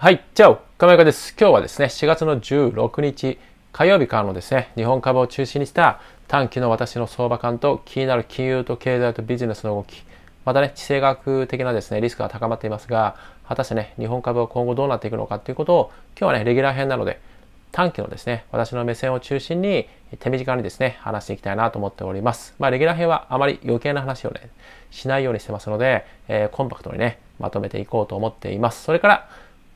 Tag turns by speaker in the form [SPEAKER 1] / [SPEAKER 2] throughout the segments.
[SPEAKER 1] はい、じゃあ、亀岡です。今日はですね、4月の16日火曜日からのですね、日本株を中心にした短期の私の相場感と気になる金融と経済とビジネスの動き、またね、地政学的なですね、リスクが高まっていますが、果たしてね、日本株は今後どうなっていくのかということを、今日はね、レギュラー編なので、短期のですね、私の目線を中心に手短にですね、話していきたいなと思っております。まあ、レギュラー編はあまり余計な話をね、しないようにしてますので、えー、コンパクトにね、まとめていこうと思っています。それから、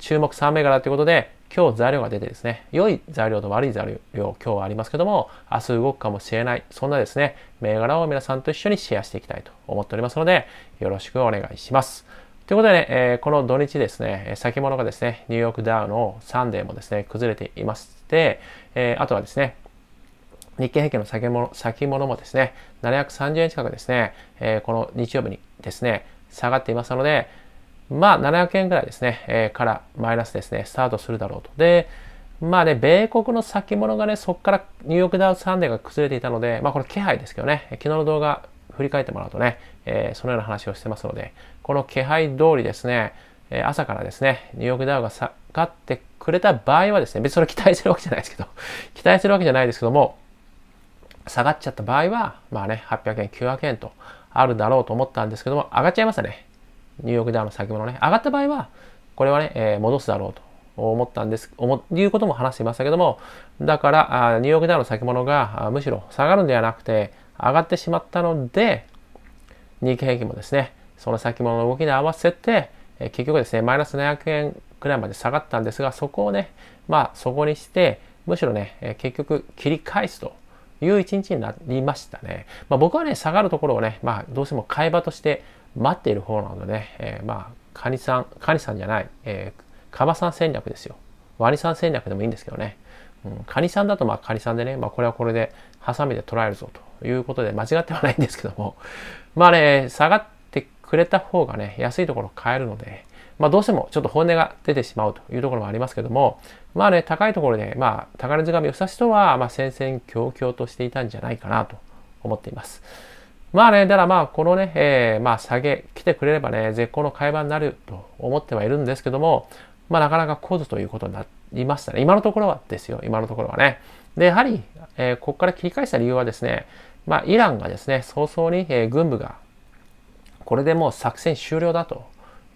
[SPEAKER 1] 注目3銘柄ということで、今日材料が出てですね、良い材料と悪い材料、今日はありますけども、明日動くかもしれない、そんなですね、銘柄を皆さんと一緒にシェアしていきたいと思っておりますので、よろしくお願いします。ということでね、えー、この土日ですね、先物がですね、ニューヨークダウのサンデーもですね、崩れていまして、えー、あとはですね、日経平均の先物先物もですね、730円近くですね、えー、この日曜日にですね、下がっていますので、まあ、700円ぐらいですね、えー、からマイナスですね、スタートするだろうと。で、まあね、米国の先物がね、そこからニューヨークダウサンデーが崩れていたので、まあこれ気配ですけどね、昨日の動画振り返ってもらうとね、えー、そのような話をしてますので、この気配通りですね、えー、朝からですね、ニューヨークダウが下がってくれた場合はですね、別にそれ期待するわけじゃないですけど、期待するわけじゃないですけども、下がっちゃった場合は、まあね、800円、900円とあるだろうと思ったんですけども、上がっちゃいましたね。ニューヨークダウの先物ね、上がった場合は、これはね、えー、戻すだろうと思ったんです、思いうことも話していましたけども、だから、あニューヨークダウの先物がむしろ下がるんではなくて、上がってしまったので、日経平均もですね、その先物の動きに合わせて、えー、結局ですね、マイナス700円くらいまで下がったんですが、そこをね、まあそこにして、むしろね、えー、結局切り返すという一日になりましたね。まあ、僕はね、下がるところをね、まあどうしても買い場として待っている方なのでね、えー、まあ、カニさん、カニさんじゃない、えー、カバさん戦略ですよ。ワニさん戦略でもいいんですけどね。うん、カニさんだとまあカニさんでね、まあこれはこれで、ハサミで捉えるぞということで、間違ってはないんですけども、まあね、下がってくれた方がね、安いところを買えるので、まあどうしてもちょっと本音が出てしまうというところもありますけども、まあね、高いところで、まあ、宝塚紙をした人は、まあ戦々恐々としていたんじゃないかなと思っています。まあね、だからまあ、このね、えー、まあ、下げ、来てくれればね、絶好の買い場になると思ってはいるんですけども、まあ、なかなか構図ということになりましたね。今のところはですよ、今のところはね。で、やはり、えー、ここから切り返した理由はですね、まあ、イランがですね、早々に、えー、軍部が、これでもう作戦終了だと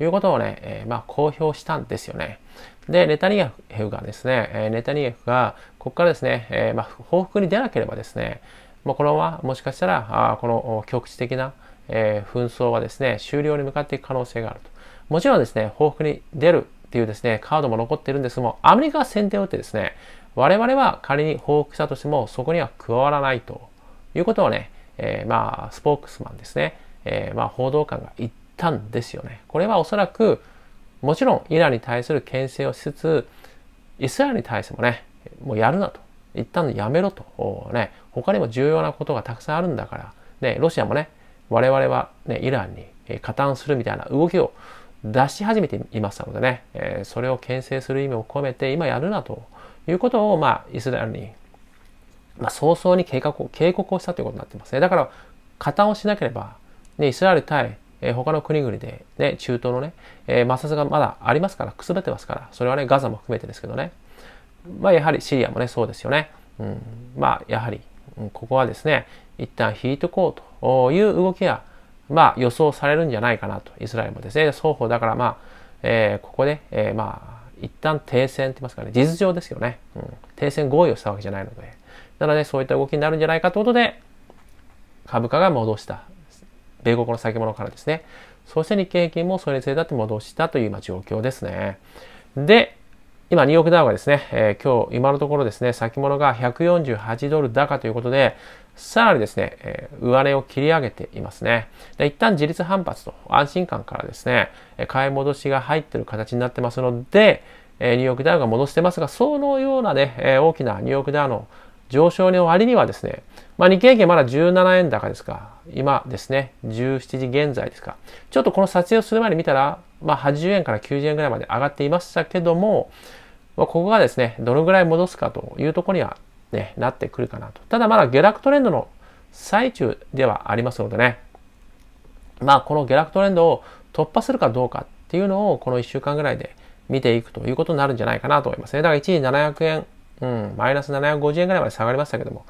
[SPEAKER 1] いうことをね、えー、まあ、公表したんですよね。で、ネタニヤフがですね、えネタニヤフが、ここからですね、えまあ、報復に出なければですね、まあ、このままもしかしたらあこの局地的な、えー、紛争はですね終了に向かっていく可能性があるともちろんですね報復に出るっていうですねカードも残ってるんですがアメリカが先手を打ってですね我々は仮に報復したとしてもそこには加わらないということをね、えー、まあスポークスマンですね、えー、まあ報道官が言ったんですよねこれはおそらくもちろんイランに対する牽制をしつつイスラエルに対してもねもうやるなと一旦やめろと、ね、他にも重要なことがたくさんあるんだから、ね、ロシアもね、我々は、ね、イランに加担するみたいな動きを出し始めていましたのでね、えそれを牽制する意味を込めて今やるなということを、まあ、イスラエルに、まあ、早々に計画を警告をしたということになってますね。だから、加担をしなければ、ね、イスラエル対え他の国々で、ね、中東のね、え摩擦がまだありますから、くすべってますから、それはね、ガザも含めてですけどね、まあ、やはりシリアもね、そうですよね。うん、まあ、やはり、ここはですね、一旦引いとこうという動きが、まあ、予想されるんじゃないかなと、イスラエルもですね、双方だから、まあ、えー、ここで、えー、まあ、一旦停戦って言いますかね、事実上ですよね、うん、停戦合意をしたわけじゃないので、なので、そういった動きになるんじゃないかということで、株価が戻した。米国の先物からですね。そして日経平均もそれについてって戻したという状況ですね。で、今、ニューヨークダウがですね、えー、今日、今のところですね、先物が148ドル高ということで、さらにですね、えー、上値を切り上げていますね。で一旦自立反発と安心感からですね、買い戻しが入ってる形になってますので、えー、ニューヨークダウが戻してますが、そのようなね、え大きなニューヨークダウの上昇の割にはですね、まあ、日経平均まだ17円高ですか。今ですね、17時現在ですか。ちょっとこの撮影をする前に見たら、まあ、80円から90円ぐらいまで上がっていましたけども、まあ、ここがですね、どのぐらい戻すかというところには、ね、なってくるかなと。ただまだ下落トレンドの最中ではありますのでね、まあ、この下落トレンドを突破するかどうかっていうのを、この1週間ぐらいで見ていくということになるんじゃないかなと思いますね。だから一時700円、うん、マイナス750円ぐらいまで下がりましたけども、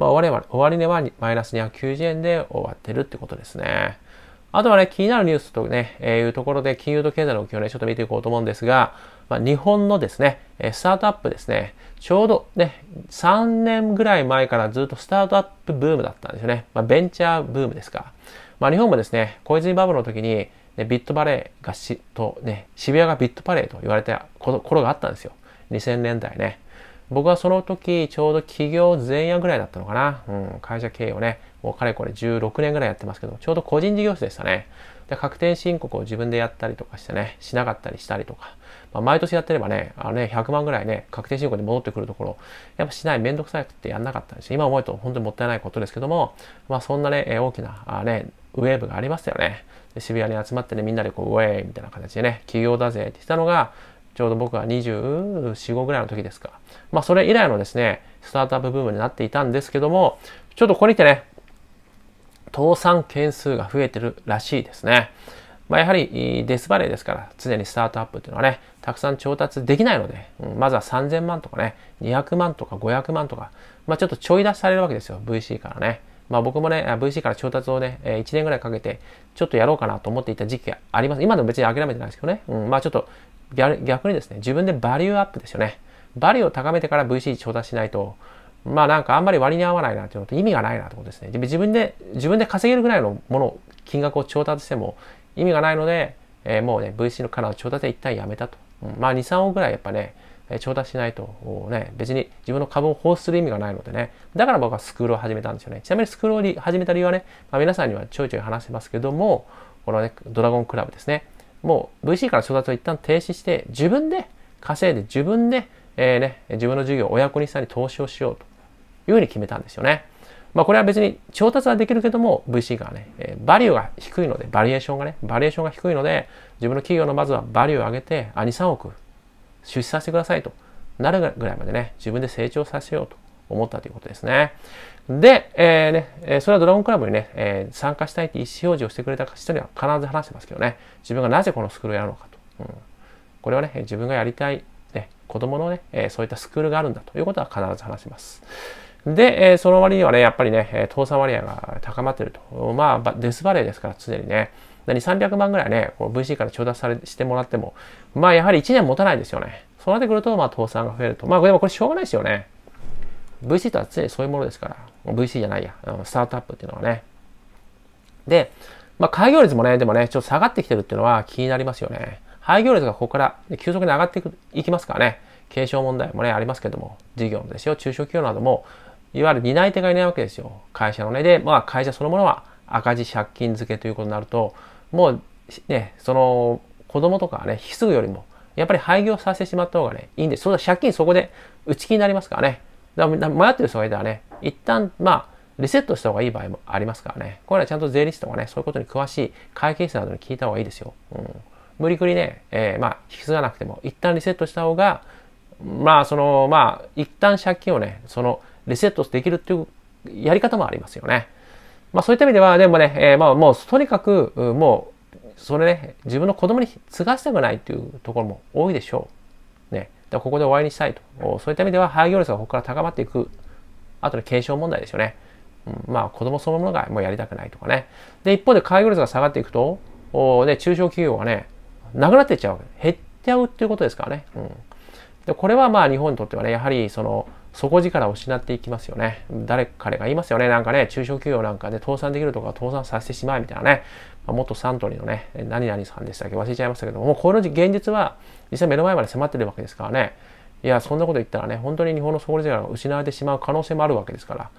[SPEAKER 1] まあ、終わり値はマイナス290円で終わってるってことですね。あとはね、気になるニュースとね、えー、いうところで、金融と経済の動きをね、ちょっと見ていこうと思うんですが、まあ、日本のですね、スタートアップですね、ちょうどね、3年ぐらい前からずっとスタートアップブームだったんですよね。まあ、ベンチャーブームですか。まあ、日本もですね、小泉バブルの時に、ね、ビットバレーがしとね、渋谷がビットバレーと言われた頃があったんですよ。2000年代ね。僕はその時ちょうど企業前夜ぐらいだったのかな、うん、会社経営をねもうかれこれ16年ぐらいやってますけどちょうど個人事業主でしたねで確定申告を自分でやったりとかしてねしなかったりしたりとか、まあ、毎年やってればねあね100万ぐらいね確定申告に戻ってくるところやっぱしない面倒くさくてやんなかったんです今思うと本当にもったいないことですけども、まあ、そんなね大きなあねウェーブがありましたよねで渋谷に集まってねみんなでこうウェーイみたいな形でね起業だぜってしたのがちょうど僕が24、5ぐらいの時ですか。まあ、それ以来のですね、スタートアップブームになっていたんですけども、ちょっとこれにてね、倒産件数が増えてるらしいですね。まあ、やはりデスバレーですから、常にスタートアップっていうのはね、たくさん調達できないので、うん、まずは3000万とかね、200万とか500万とか、まあ、ちょっとちょい出しされるわけですよ、VC からね。まあ僕もね、VC から調達をね、1年ぐらいかけて、ちょっとやろうかなと思っていた時期があります。今でも別に諦めてないですけどね。うん、まあちょっと逆にですね、自分でバリューアップですよね。バリューを高めてから VC 調達しないと、まあなんかあんまり割に合わないなっていうのと意味がないなってことですね。自分で、自分で稼げるぐらいのもの、金額を調達しても意味がないので、えー、もうね、VC のカナを調達は一旦やめたと。うん、まあ2、3億ぐらいやっぱね、調達しないと、ね、別に自分の株を放出する意味がないのでね、だから僕はスクールを始めたんですよね。ちなみにスクールを始めた理由はね、まあ、皆さんにはちょいちょい話してますけども、このね、ドラゴンクラブですね。もう VC から調達を一旦停止して自分で稼いで自分で、えー、ね、自分の事業を親子にさんに投資をしようというふうに決めたんですよね。まあ、これは別に調達はできるけども VC がね、えー、バリューが低いのでバリエーションがねバリエーションが低いので自分の企業のまずはバリューを上げてあ23億出資させてくださいとなるぐらいまでね自分で成長させようと思ったということですね。で、えー、ね、それはドラゴンクラブにね、えー、参加したいって意思表示をしてくれた人には必ず話してますけどね、自分がなぜこのスクールをやるのかと。うん、これはね、自分がやりたい、ね、子供のね、えそういったスクールがあるんだということは必ず話します。で、えその割にはね、やっぱりね、倒産割合が高まってると。まあ、デスバレーですから、常にね。何300万ぐらいね、VC から調達されしてもらっても、まあやはり1年持たないですよね。そうなってくると、まあ倒産が増えると。まあでもこれしょうがないですよね。VC とは常にそういうものですから、VC じゃないや、スタートアップっていうのはね。で、まあ、開業率もね、でもね、ちょっと下がってきてるっていうのは気になりますよね。廃業率がここから急速に上がっていきますからね、継承問題もね、ありますけども、事業ですよ、中小企業なども、いわゆる担い手がいないわけですよ。会社のね。で、まあ会社そのものは赤字借金付けということになると、もうね、その子供とかね、引き継ぐよりも、やっぱり廃業させてしまった方がね、いいんです。そうだ、借金そこで打ち切りになりますからね。だ迷ってる人がいたらね、一旦、まあ、リセットした方がいい場合もありますからね。これはちゃんと税理士とかね、そういうことに詳しい会計士などに聞いた方がいいですよ。うん、無理くりね、えー、まあ、引き継がなくても、一旦リセットした方が、まあ、その、まあ、一旦借金をね、その、リセットできるっていうやり方もありますよね。まあ、そういった意味では、でもね、えー、まあ、もう、とにかく、もう、それね、自分の子供に継がせたくないっていうところも多いでしょう。ここで終わりにしたいと。そういった意味では、廃業率がここから高まっていく。あとで継承問題ですよね。うん、まあ、子供そのものがもうやりたくないとかね。で、一方で、廃業率が下がっていくと、おで、中小企業がね、なくなっていっちゃう。減っちゃうっていうことですからね。うん。で、これはまあ、日本にとってはね、やはり、その、底力を失っていきますよね。誰、彼が言いますよね。なんかね、中小企業なんかで倒産できるとか倒産させてしまうみたいなね。元サントリーのね、何々さんでしたっけ忘れちゃいましたけども、もうこの現実は実際目の前まで迫ってるわけですからね、いや、そんなこと言ったらね、本当に日本の総理税が失われてしまう可能性もあるわけですから、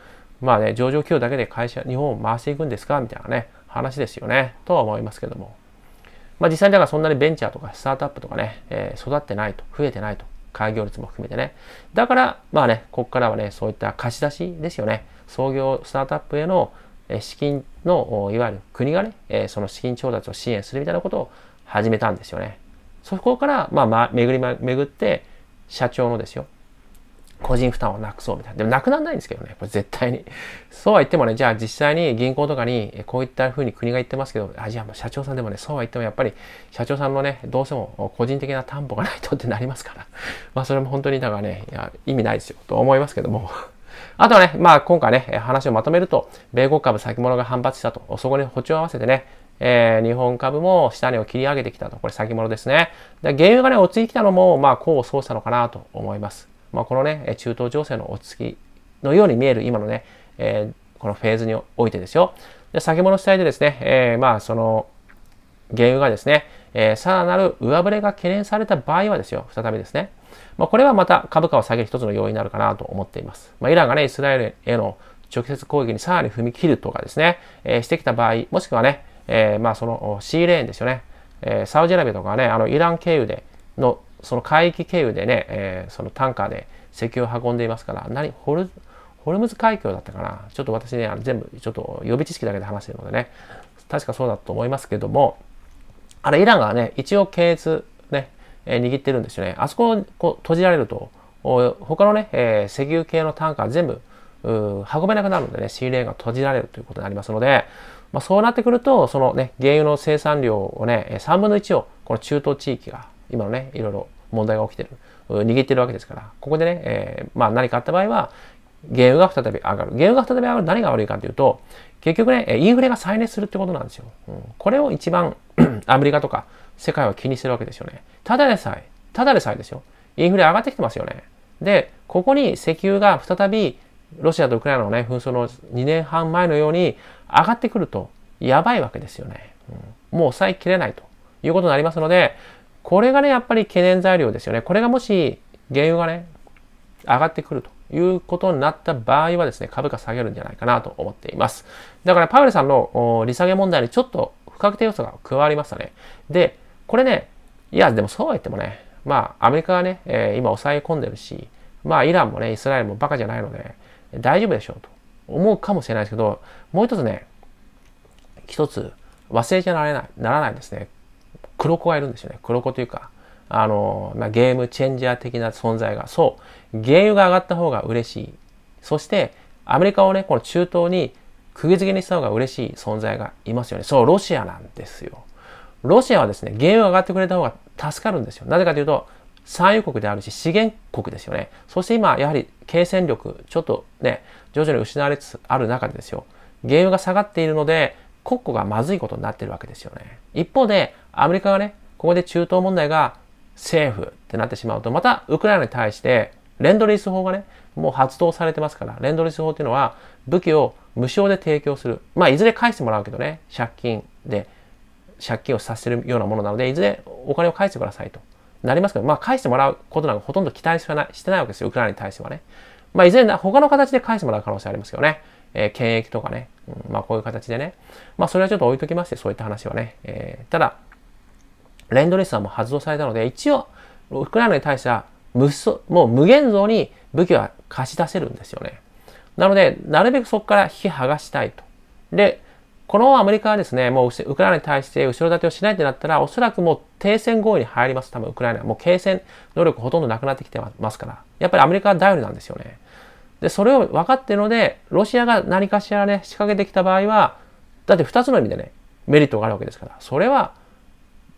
[SPEAKER 1] まあね、上場企業だけで会社、日本を回していくんですかみたいなね、話ですよね、とは思いますけども。まあ実際だからそんなにベンチャーとかスタートアップとかね、えー、育ってないと、増えてないと、開業率も含めてね。だから、まあね、ここからはね、そういった貸し出しですよね。創業スタートアップへの資金の、いわゆる国がね、その資金調達を支援するみたいなことを始めたんですよね。そこから、まあ、ま巡り巡って、社長のですよ、個人負担をなくそうみたいな。でもなくならないんですけどね、これ絶対に。そうは言ってもね、じゃあ実際に銀行とかに、こういった風に国が言ってますけど、あ、じゃあ社長さんでもね、そうは言ってもやっぱり、社長さんのね、どうしても個人的な担保がないとってなりますから。まあそれも本当に、だからね、意味ないですよ、と思いますけども。あとはね、まあ今回ね、話をまとめると、米国株先物が反発したと、そこに補を合わせてね、えー、日本株も下値を切り上げてきたと、これ先物ですね。で原油がね、落ちてきたのも、まあ、功を奏したのかなと思います。まあ、このね、中東情勢の落ち着きのように見える今のね、えー、このフェーズにおいてですよ。で先物主体でですね、えー、まあ、その、原油がですね、えさらなる上振れが懸念された場合はですよ、再びですね、まあ、これはまた株価を下げる一つの要因になるかなと思っています。まあ、イランがね、イスラエルへの直接攻撃にさらに踏み切るとかですね、えー、してきた場合、もしくはね、えー、まあそのーレーンですよね、えー、サウジアラビアとかね、あのイラン経由での、その海域経由でね、えー、そのタンカーで石油を運んでいますから、何、ホル、ホルムズ海峡だったかな。ちょっと私ね、あの全部ちょっと予備知識だけで話してるのでね、確かそうだと思いますけども、あれ、イランがね、一応検閲え握ってるんですよね。あそこをこう閉じられると、他のね、え石油系のタンカー全部、運べなくなるのでね、シーレーンが閉じられるということになりますので、まあ、そうなってくると、そのね、原油の生産量をね、3分の1を、この中東地域が、今のね、いろいろ問題が起きてる、握ってるわけですから、ここでね、えー、まあ何かあった場合は、原油が再び上がる。原油が再び上がる何が悪いかというと、結局ね、インフレが再燃するってことなんですよ。うん、これを一番 アメリカとか世界は気にしてるわけですよね。ただでさえ、ただでさえですよ。インフレ上がってきてますよね。で、ここに石油が再びロシアとウクライナのね、紛争の2年半前のように上がってくると、やばいわけですよね。うん、もう抑えきれないということになりますので、これがね、やっぱり懸念材料ですよね。これがもし原油がね、上がってくるということになった場合はですね、株価下げるんじゃないかなと思っています。だから、パウエルさんの利下げ問題にちょっと不確定要素が加わりましたね。で、これね、いや、でもそうは言ってもね、まあ、アメリカはね、えー、今抑え込んでるし、まあ、イランもね、イスラエルもバカじゃないので、大丈夫でしょうと思うかもしれないですけど、もう一つね、一つ忘れちゃならない、ならないですね。黒子がいるんですよね。黒子というか、あの、まあ、ゲームチェンジャー的な存在が、そう、原油が上がった方が嬉しい。そして、アメリカをね、この中東に釘付けにした方が嬉しい存在がいますよね。そう、ロシアなんですよ。ロシアはですね、原油上がってくれた方が助かるんですよ。なぜかというと、産油国であるし、資源国ですよね。そして今、やはり、継戦力、ちょっとね、徐々に失われつつある中でですよ、原油が下がっているので、国庫がまずいことになっているわけですよね。一方で、アメリカがね、ここで中東問題が政府ってなってしまうと、またウクライナに対して、レンドリース法がね、もう発動されてますから、レンドリース法っていうのは、武器を無償で提供する。まあ、いずれ返してもらうけどね、借金で借金をさせるようなものなので、いずれお金を返してくださいとなりますけど、まあ、返してもらうことなんかほとんど期待してないしてないわけですよ、ウクライナに対してはね。まあ、いずれ他の形で返してもらう可能性ありますけどね。えー、権益とかね、うん、まあ、こういう形でね。まあ、それはちょっと置いときまして、そういった話はね。えー、ただ、レンドレスはもう発動されたので、一応、ウクライナに対しては無、もう無限像に武器は貸し出せるんですよね。なので、なるべくそこから引き剥がしたいと。で、このアメリカはですね、もうウクライナに対して後ろ盾をしないってなったら、おそらくもう停戦合意に入ります。多分ウクライナ。もう継戦能力ほとんどなくなってきてますから。やっぱりアメリカは頼りなんですよね。で、それを分かってるので、ロシアが何かしらね、仕掛けてきた場合は、だって2つの意味でね、メリットがあるわけですから、それは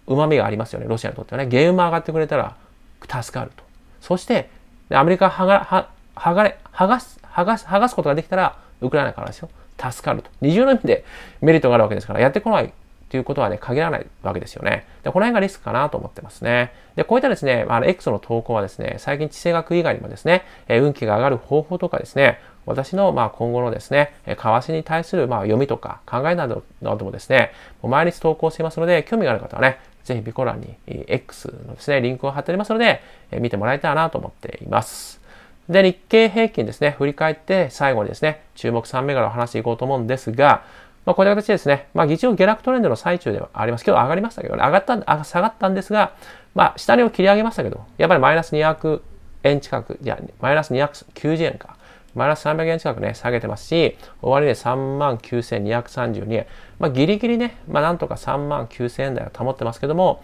[SPEAKER 1] 旨味がありますよね、ロシアにとってはね。ゲームも上がってくれたら助かると。そして、アメリカはが、は、はがれ、剥がす、剥がす、剥がすことができたら、ウクライナからですよ。助かると。二重の意味でメリットがあるわけですから、やってこないということはね、限らないわけですよね。で、この辺がリスクかなと思ってますね。で、こういったですね、あの、X の投稿はですね、最近地政学以外にもですね、え運気が上がる方法とかですね、私のまあ今後のですね、為替に対するまあ読みとか考えなどなどもですね、毎日投稿していますので、興味がある方はね、ぜひビコ欄に X のですね、リンクを貼っておりますので、見てもらえたらなと思っています。で、日経平均ですね、振り返って最後にですね、注目3銘柄を話していこうと思うんですが、まあ、こういった形ですね、まあ、議長下落トレンドの最中ではありますけど、上がりましたけどね、上がった、下がったんですが、まあ、下値を切り上げましたけど、やっぱりマイナス200円近く、いや、マイナス290円か、マイナス300円近くね、下げてますし、終わりで3万9232円、まあ、ギリギリね、まあ、なんとか3万9000円台を保ってますけども、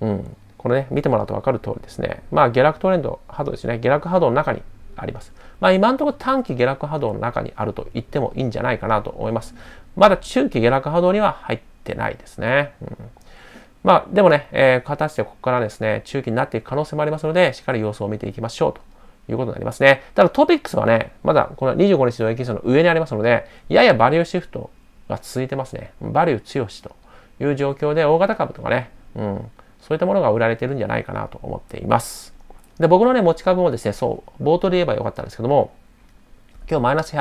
[SPEAKER 1] うん、このね、見てもらうと分かる通りですね、まあ、下落トレンド波動ですね、下落波動の中にあります。まあ、今のところ短期下落波動の中にあると言ってもいいんじゃないかなと思います。まだ中期下落波動には入ってないですね。うん、まあ、でもね、えー、果たしてここからですね、中期になっていく可能性もありますので、しっかり様子を見ていきましょうということになりますね。ただトピックスはね、まだこの25日の平均線の上にありますので、ややバリューシフトが続いてますね。バリュー強しという状況で、大型株とかね、うん、そういったものが売られてるんじゃないかなと思っています。で、僕のね、持ち株もですね、そう、冒頭で言えばよかったんですけども、今日マイナス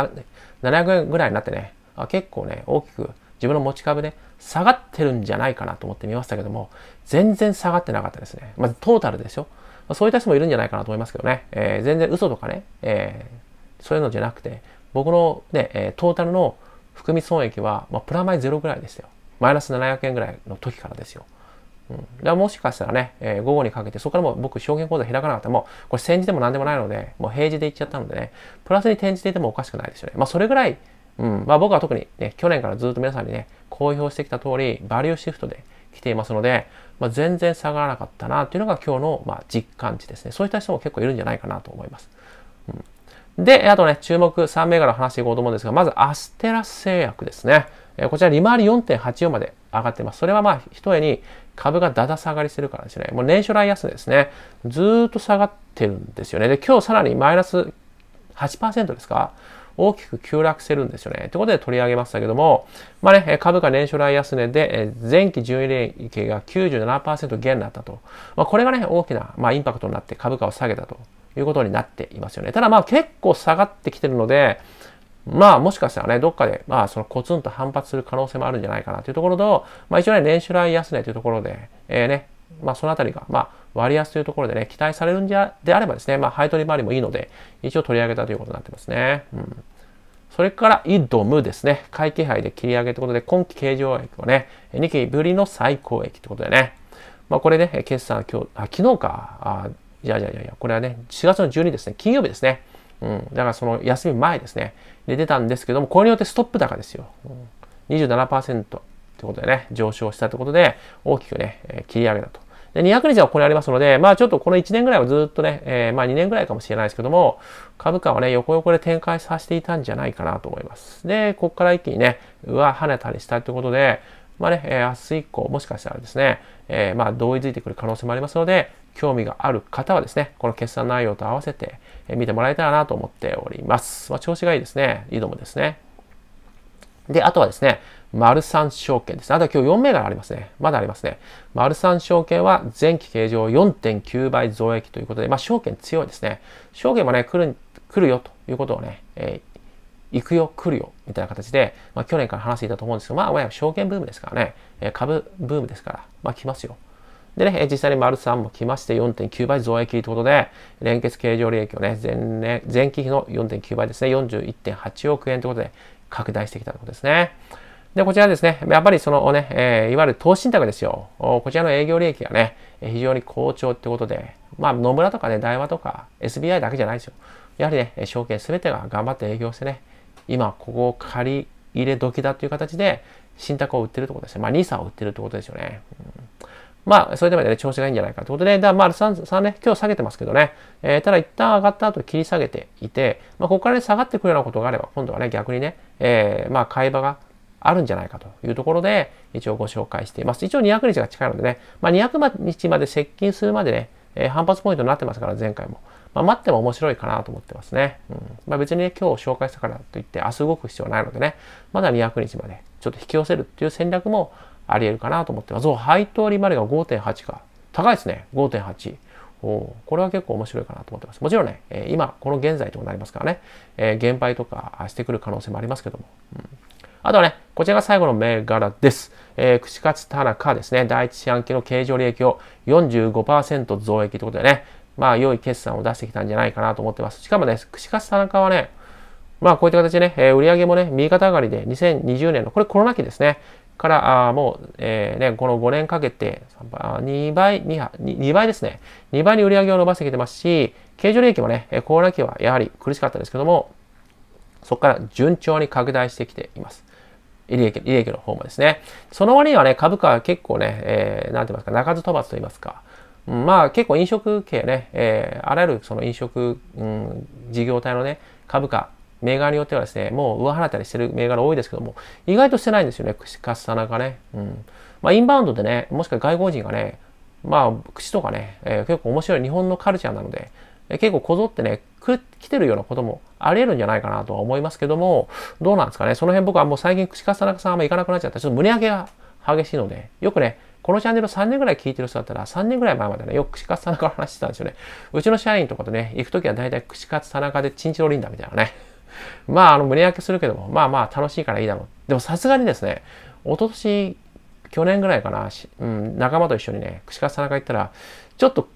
[SPEAKER 1] 700円ぐらいになってね、あ結構ね、大きく自分の持ち株で下がってるんじゃないかなと思ってみましたけども、全然下がってなかったですね。まずトータルですよ。まあ、そういった人もいるんじゃないかなと思いますけどね、えー、全然嘘とかね、えー、そういうのじゃなくて、僕のね、えトータルの含み損益は、まあ、プラマイゼロぐらいでしたよ。マイナス700円ぐらいの時からですよ。うん、だもしかしたらね、えー、午後にかけて、そこからもう僕、証券口座開かなかったら、もう、これ、戦時でも何でもないので、もう平時で行っちゃったのでね、プラスに転じていてもおかしくないですよね。まあ、それぐらい、うん、まあ、僕は特にね、去年からずっと皆さんにね、公表してきた通り、バリューシフトで来ていますので、まあ、全然下がらなかったなというのが今日の、まあ、実感値ですね。そういった人も結構いるんじゃないかなと思います。うん、で、あとね、注目3銘柄話していこうと思うんですが、まずアステラス製薬ですね。えこちら利回り4.84まで上がってます。それはまあ、ひとえに株がだだ下がりしてるからですね。もう年初来安値ですね。ずっと下がってるんですよね。で、今日さらにマイナス8%ですか大きく急落してるんですよね。ということで取り上げましたけども、まあね、株価年初来安値で、前期純利益が97%減だったと。まあ、これがね、大きな、まあ、インパクトになって株価を下げたということになっていますよね。ただまあ結構下がってきてるので、まあもしかしたらね、どっかで、まあそのコツンと反発する可能性もあるんじゃないかなというところと、まあ一応ね、練習来安値というところで、えー、ね、まあそのあたりが、まあ割安というところでね、期待されるんじゃ、であればですね、まあ配当利回りもいいので、一応取り上げたということになってますね。うん。それから、イドムですね。会気配で切り上げということで、今期経常益はね、2期ぶりの最高益ということでね。まあこれね、決算今日、あ、昨日か。あ、いやいやいやいや、これはね、4月の12ですね、金曜日ですね。うん。だからその休み前ですね。で出たんですけども、これによってストップ高ですよ。27%ってことでね、上昇したってことで、大きくね、え切り上げたと。で、200日はここにありますので、まあちょっとこの1年ぐらいはずっとね、えー、まあ2年ぐらいかもしれないですけども、株価はね、横横で展開させていたんじゃないかなと思います。で、ここから一気にね、上跳ねたりしたってことで、まあね、えー、明日以降、もしかしたらですね、えー、まあ同意づいてくる可能性もありますので、興味がある方はですね、この決算内容と合わせて見てもらえたらなと思っております。まあ、調子がいいですね。井戸もですね。で、あとはですね、丸三証券ですね。あとは今日4銘柄ありますね。まだありますね。丸三証券は前期計上4.9倍増益ということで、まあ、証券強いですね。証券もね、来る、来るよということをね、えー行くよ、来るよ、みたいな形で、まあ、去年から話していたと思うんですけど、まあ、証券ブームですからね、え株ブームですから、まあ、来ますよ。でね、実際に丸んも来まして4.9倍増益ということで、連結経常利益をね、前年、前期比の4.9倍ですね、41.8億円ということで拡大してきたということですね。で、こちらですね、やっぱりそのね、えー、いわゆる投資信託ですよ。こちらの営業利益がね、非常に好調ってことで、まあ、野村とかね、大和とか SBI だけじゃないですよ。やはりね、証券すべてが頑張って営業してね、今、ここを借り入れ時だという形で、信託を売ってるってことですね。まあ、NISA を売ってるってことですよね。うんまあ、それでもね、調子がいいんじゃないかということで、だまあ、3、3ね、今日下げてますけどね、えー、ただ一旦上がった後切り下げていて、まあ、ここから、ね、下がってくるようなことがあれば、今度はね、逆にね、えー、まあ、買い場があるんじゃないかというところで、一応ご紹介しています。一応200日が近いのでね、まあ、200日まで接近するまでね、えー、反発ポイントになってますから、前回も。まあ、待っても面白いかなと思ってますね。うん。まあ、別にね、今日紹介したからといって、明日動く必要はないのでね、まだ200日までちょっと引き寄せるっていう戦略も、あり得るかなと思ってます。お配当利回りが5.8か。高いですね。5.8。おこれは結構面白いかなと思ってます。もちろんね、え今、この現在となりますからね、え減配とかしてくる可能性もありますけども。うんあとはね、こちらが最後の銘柄です。えー、串カツ田中ですね。第一四半期の経常利益を45%増益ということでね、まあ、良い決算を出してきたんじゃないかなと思ってます。しかもね、串カツ田中はね、まあ、こういった形でね、えー、売上もね、右肩上がりで2020年の、これコロナ期ですね、からあもう、えー、ね、この5年かけて2倍 2, 2倍ですね2倍に売り上げを伸ばしてきてますし経常利益もねコロナ期はやはり苦しかったですけどもそこから順調に拡大してきています利益利益の方もですねその割にはね株価は結構ね、えー、なんて言いますか鳴かず飛ばずと言いますかまあ結構飲食系ね、えー、あらゆるその飲食、うん、事業体のね、株価銘柄によってはですね、もう上払ったりしてる銘柄多いですけども、意外としてないんですよね、カツ田中ね。うん。まあ、インバウンドでね、もしくは外国人がね、まあ、口とかね、えー、結構面白い日本のカルチャーなので、えー、結構こぞってね、く、来てるようなこともあり得るんじゃないかなとは思いますけども、どうなんですかね。その辺僕はもう最近口カツ田中さんあんま行かなくなっちゃった。ちょっと胸上げが激しいので、よくね、このチャンネル3年ぐらい聞いてる人だったら、3年ぐらい前までね、よく串カツ田中の話してたんですよね。うちの社員とかとね、行くときは大体串カツ田中でチンチロリンダみたいなね。まあ、あの、胸焼けするけども、まあまあ楽しいからいいだろう。でもさすがにですね、一昨年去年ぐらいかな、うん、仲間と一緒にね、串カツ田中行ったら、ちょっと、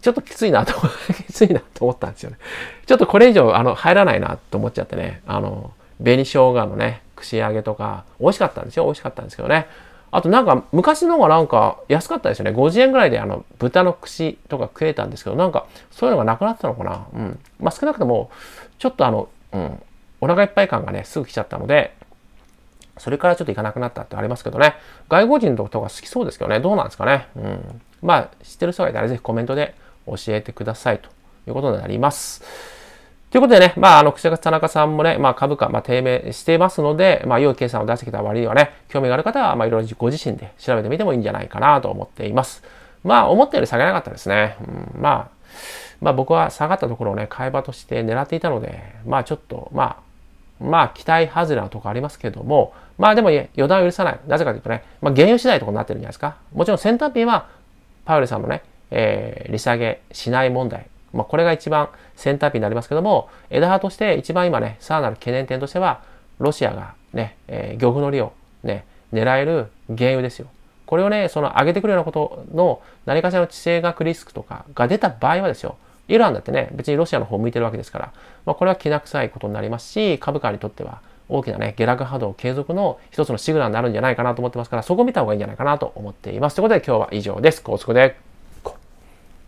[SPEAKER 1] ちょっときついなと、きついなと思ったんですよね。ちょっとこれ以上、あの、入らないなと思っちゃってね、あの、紅生姜のね、串揚げとか、美味しかったんですよ、美味しかったんですけどね。あとなんか、昔の方がなんか安かったですよね。50円ぐらいであの、豚の串とか食えたんですけど、なんか、そういうのがなくなったのかな。うん。まあ、少なくとも、ちょっとあの、うん、お腹いっぱい感がね、すぐ来ちゃったので、それからちょっと行かなくなったってありますけどね、外国人の人が好きそうですけどね、どうなんですかね。うん、まあ、知ってる人がいたらぜひコメントで教えてくださいということになります。ということでね、まあ、あの、串田中さんもね、まあ、株価、まあ、低迷していますので、まあ、良い計算を出してきた割にはね、興味がある方は、まあ、いろいろご自身で調べてみてもいいんじゃないかなと思っています。まあ、思ったより下げなかったですね。うん、まあ、まあ僕は下がったところをね、買い場として狙っていたので、まあちょっと、まあ、まあ期待外れなとこありますけども、まあでも予断を許さない。なぜかというとね、まあ原油次第とこになってるんじゃないですか。もちろんーピンは、パウエルさんのね、えー、利下げしない問題。まあこれが一番ーピンになりますけども、枝葉として一番今ね、さらなる懸念点としては、ロシアがね、えー、漁夫の利をね、狙える原油ですよ。これをね、その上げてくるようなことの何かしらの地政学リスクとかが出た場合はですよ、イランだってね、別にロシアの方向いてるわけですから、まあ、これはきな臭いことになりますし、株価にとっては大きなね、下落波動継続の一つのシグナルになるんじゃないかなと思ってますから、そこ見た方がいいんじゃないかなと思っています。ということで今日は以上です。高速で。